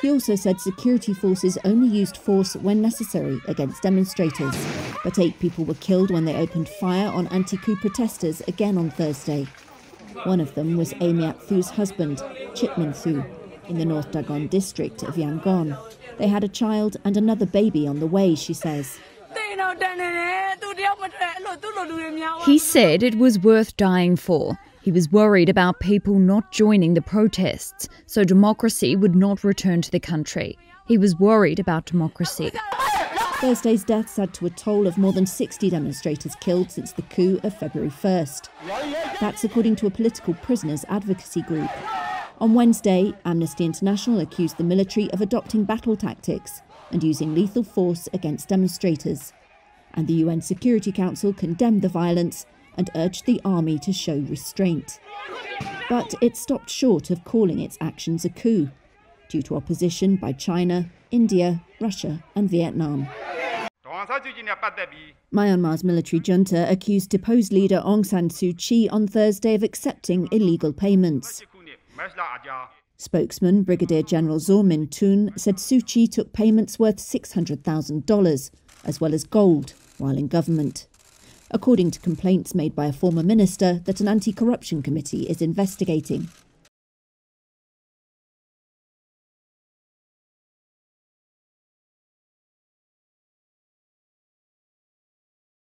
He also said security forces only used force when necessary against demonstrators, but eight people were killed when they opened fire on anti coup protesters again on Thursday. One of them was Amiat Thu's husband, Chitmin Thu, in the North Dagon district of Yangon. They had a child and another baby on the way, she says. He said it was worth dying for. He was worried about people not joining the protests, so democracy would not return to the country. He was worried about democracy. Thursday's deaths add to a toll of more than 60 demonstrators killed since the coup of February 1st. That's according to a political prisoners advocacy group. On Wednesday, Amnesty International accused the military of adopting battle tactics and using lethal force against demonstrators. And the UN Security Council condemned the violence and urged the army to show restraint. But it stopped short of calling its actions a coup, due to opposition by China, India, Russia, and Vietnam. Myanmar's military junta accused deposed leader Aung San Suu Kyi on Thursday of accepting illegal payments. Spokesman Brigadier General Zormin Tun said Suu Kyi took payments worth $600,000, as well as gold, while in government according to complaints made by a former minister that an anti corruption committee is investigating.